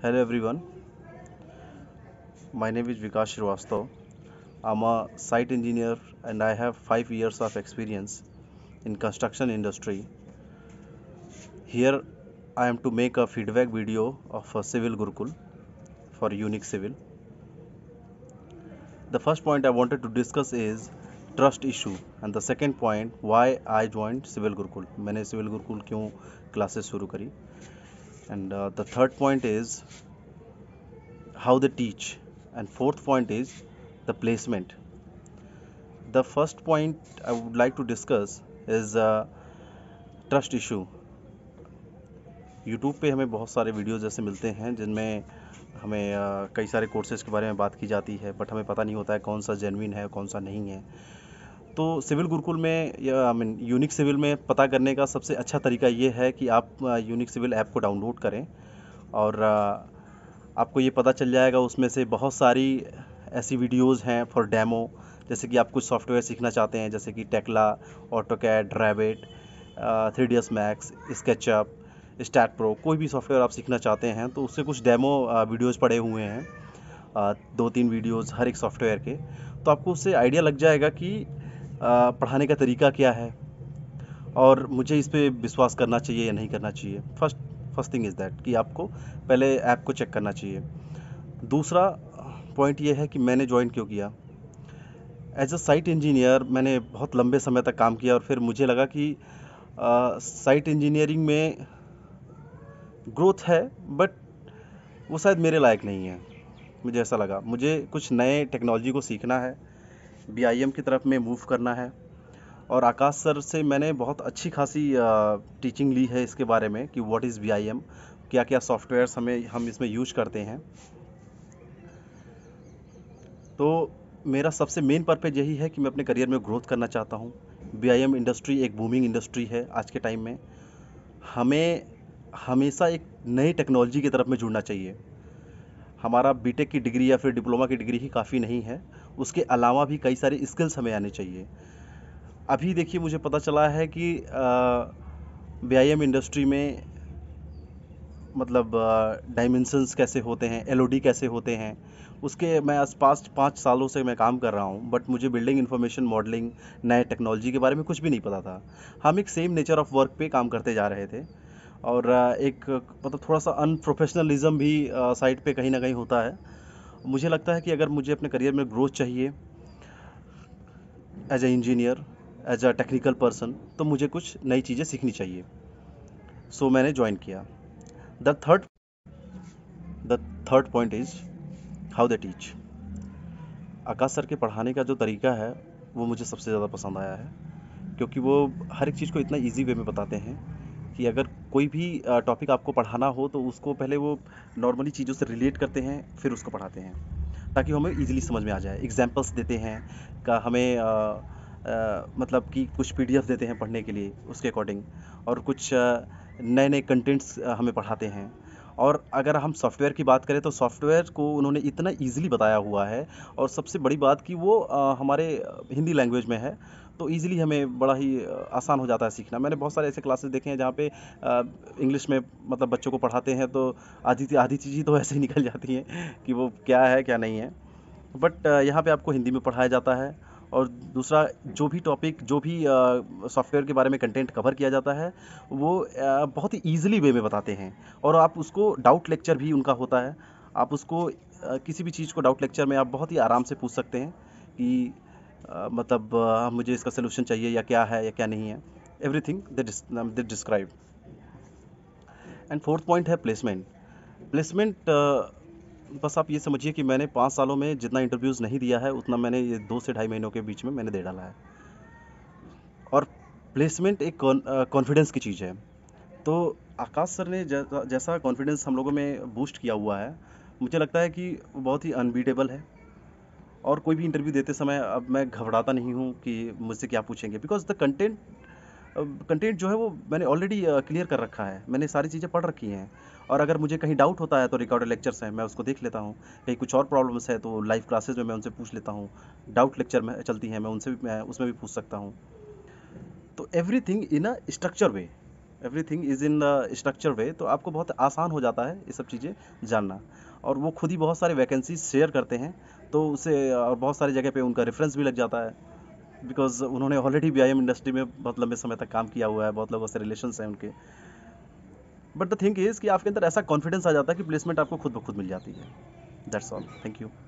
Hello everyone, my name is Vikas Srivastav. I'm a site engineer and I have 5 years of experience in construction industry. Here I am to make a feedback video of a civil Gurukul for Unique Civil. The first point I wanted to discuss is trust issue and the second point why I joined civil gurukul. मैंने civil gurukul क्यों classes Gurukul करी and uh, the third point is how they teach and fourth point is the placement the first point i would like to discuss is uh, trust issue YouTube पे हमें बहुत सारे videos ऐसे मिलते हैं जिनमें हमें आ, कई सारे कोर्सेज़ के बारे में बात की जाती है बट हमें पता नहीं होता है कौन सा जेनविन है कौन सा नहीं है तो सिविल गुरुकुल में आई मीन यूनिक सिविल में पता करने का सबसे अच्छा तरीका ये है कि आप यूनिक सिविल ऐप को डाउनलोड करें और uh, आपको ये पता चल जाएगा उसमें से बहुत सारी ऐसी वीडियोज़ हैं फॉर डैमो जैसे कि आप कुछ सॉफ्टवेयर सीखना चाहते हैं जैसे कि Tekla AutoCAD Revit three D S max SketchUp STAAD pro कोई भी सॉफ्टवेयर आप सीखना चाहते हैं तो उससे कुछ डेमो वीडियोज़ uh, पड़े हुए हैं uh, दो तीन वीडियोज़ हर एक सॉफ्टवेयर के तो आपको उससे आइडिया लग जाएगा कि पढ़ाने का तरीका क्या है और मुझे इस पर विश्वास करना चाहिए या नहीं करना चाहिए first first thing is that कि आपको पहले ऐप को चेक करना चाहिए दूसरा पॉइंट ये है कि मैंने ज्वाइन क्यों किया एज अ साइट इंजीनियर मैंने बहुत लंबे समय तक काम किया और फिर मुझे लगा कि साइट इंजीनियरिंग में ग्रोथ है बट वो शायद मेरे लायक नहीं है मुझे ऐसा लगा मुझे कुछ नए टेक्नोलॉजी को सीखना है बीआईएम की तरफ में मूव करना है और आकाश सर से मैंने बहुत अच्छी खासी टीचिंग ली है इसके बारे में कि व्हाट इज़ बीआईएम क्या क्या सॉफ्टवेयर हमें हम इसमें यूज करते हैं तो मेरा सबसे मेन पर्पज़ यही है कि मैं अपने करियर में ग्रोथ करना चाहता हूँ बी इंडस्ट्री एक बूमिंग इंडस्ट्री है आज के टाइम में हमें हमेशा एक नई टेक्नोलॉजी की तरफ में जुड़ना चाहिए हमारा बीटेक की डिग्री या फिर डिप्लोमा की डिग्री ही काफ़ी नहीं है उसके अलावा भी कई सारे स्किल्स हमें आने चाहिए अभी देखिए मुझे पता चला है कि व्यायाम इंडस्ट्री में मतलब डायमेंशंस कैसे होते हैं एल कैसे होते हैं उसके मैं पास पाँच सालों से मैं काम कर रहा हूँ बट मुझे बिल्डिंग इन्फॉर्मेशन मॉडलिंग नए टेक्नोलॉजी के बारे में कुछ भी नहीं पता था हम एक सेम नेचर ऑफ़ वर्क पे काम करते जा रहे थे और एक मतलब थोड़ा सा अनप्रोफेशनलिज्म भी साइड पे कहीं ना कहीं होता है मुझे लगता है कि अगर मुझे अपने करियर में ग्रोथ चाहिए as a engineer as a technical person तो मुझे कुछ नई चीज़ें सीखनी चाहिए सो so, मैंने ज्वाइन किया the third the third point is how the teach Aakash sir के पढ़ाने का जो तरीका है वो मुझे सबसे ज़्यादा पसंद आया है क्योंकि वो हर एक चीज़ को इतना ईजी वे में बताते हैं कि अगर कोई भी टॉपिक आपको पढ़ाना हो तो उसको पहले वो नॉर्मली चीज़ों से रिलेट करते हैं फिर उसको पढ़ाते हैं ताकि हमें ईजिली समझ में आ जाए एग्जाम्पल्स देते हैं का हमें आ, आ, मतलब कि कुछ पी देते हैं पढ़ने के लिए उसके अकॉर्डिंग और कुछ नए नए कंटेंट्स हमें पढ़ाते हैं और अगर हम सॉफ्टवेयर की बात करें तो सॉफ्टवेयर को उन्होंने इतना ईजिली बताया हुआ है और सबसे बड़ी बात कि वो हमारे हिंदी लैंग्वेज में है तो ईज़िली हमें बड़ा ही आसान हो जाता है सीखना मैंने बहुत सारे ऐसे क्लासेस देखे हैं जहाँ पे इंग्लिश में मतलब बच्चों को पढ़ाते हैं तो आधी आधी चीज़ें तो ऐसे ही निकल जाती हैं कि वो क्या है क्या नहीं है बट यहाँ पे आपको हिंदी में पढ़ाया जाता है और दूसरा जो भी टॉपिक जो भी सॉफ्टवेयर के बारे में कंटेंट कवर किया जाता है वो बहुत ही ईजिली वे में बताते हैं और आप उसको डाउट लेक्चर भी उनका होता है आप उसको किसी भी चीज़ को डाउट लेक्चर में आप बहुत ही आराम से पूछ सकते हैं कि मतलब मुझे इसका सोल्यूशन चाहिए या क्या है या क्या नहीं है everything they describe and fourth point है प्लेसमेंट प्लेसमेंट बस आप ये समझिए कि मैंने पाँच सालों में जितना इंटरव्यूज़ नहीं दिया है उतना मैंने ये दो से ढाई महीनों के बीच में मैंने दे डाला है और प्लेसमेंट एक कॉन्फिडेंस की चीज़ है तो आकाश सर ने जैसा कॉन्फिडेंस हम लोगों में बूस्ट किया हुआ है मुझे लगता है कि बहुत ही अनबीटेबल है और कोई भी इंटरव्यू देते समय अब मैं घबराता नहीं हूँ कि मुझसे क्या पूछेंगे बिकॉज द कंटेंट कंटेंट जो है वो मैंने ऑलरेडी क्लियर कर रखा है मैंने सारी चीज़ें पढ़ रखी हैं और अगर मुझे कहीं डाउट होता है तो रिकॉर्डेड लेक्चर्स हैं मैं उसको देख लेता हूँ कहीं कुछ और प्रॉब्लम्स है तो लाइव क्लासेज में मैं उनसे पूछ लेता हूँ डाउट लेक्चर में चलती हैं मैं उनसे भी मैं उसमें भी पूछ सकता हूँ तो everything in a structure way everything is in structure way तो आपको बहुत आसान हो जाता है ये सब चीज़ें जानना और वो खुद ही बहुत सारे वैकेंसी शेयर करते हैं तो उसे और बहुत सारी जगह पे उनका रेफरेंस भी लग जाता है बिकॉज उन्होंने ऑलरेडी बी इंडस्ट्री में बहुत लंबे समय तक काम किया हुआ है बहुत लोगों से रिलेशन हैं उनके बट द थिंग इज़ कि आपके अंदर ऐसा कॉन्फिडेंस आ जाता है कि प्लेसमेंट आपको खुद ब खुद मिल जाती है दैट्स ऑल थैंक यू